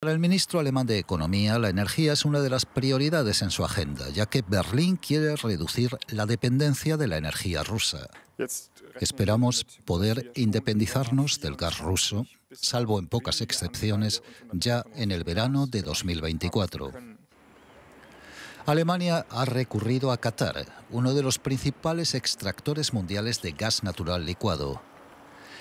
Para el ministro alemán de Economía, la energía es una de las prioridades en su agenda, ya que Berlín quiere reducir la dependencia de la energía rusa. Esperamos poder independizarnos del gas ruso, salvo en pocas excepciones, ya en el verano de 2024. Alemania ha recurrido a Qatar, uno de los principales extractores mundiales de gas natural licuado.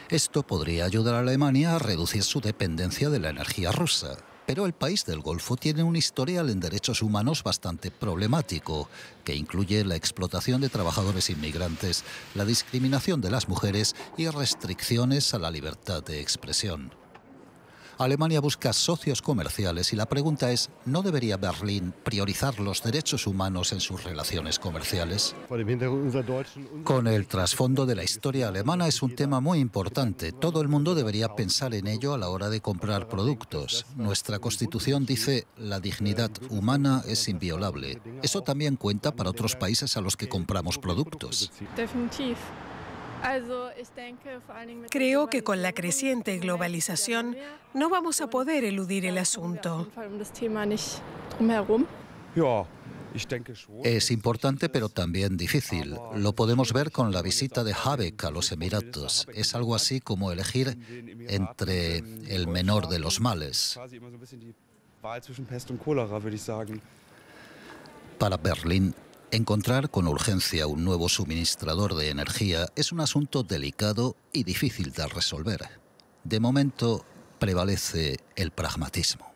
Esto podría ayudar a Alemania a reducir su dependencia de la energía rusa. Pero el país del Golfo tiene un historial en derechos humanos bastante problemático, que incluye la explotación de trabajadores inmigrantes, la discriminación de las mujeres y restricciones a la libertad de expresión. Alemania busca socios comerciales y la pregunta es, ¿no debería Berlín priorizar los derechos humanos en sus relaciones comerciales? Con el trasfondo de la historia alemana es un tema muy importante. Todo el mundo debería pensar en ello a la hora de comprar productos. Nuestra constitución dice la dignidad humana es inviolable. Eso también cuenta para otros países a los que compramos productos. Creo que con la creciente globalización no vamos a poder eludir el asunto. Es importante, pero también difícil. Lo podemos ver con la visita de Habeck a los Emiratos. Es algo así como elegir entre el menor de los males. Para Berlín, Encontrar con urgencia un nuevo suministrador de energía es un asunto delicado y difícil de resolver. De momento prevalece el pragmatismo.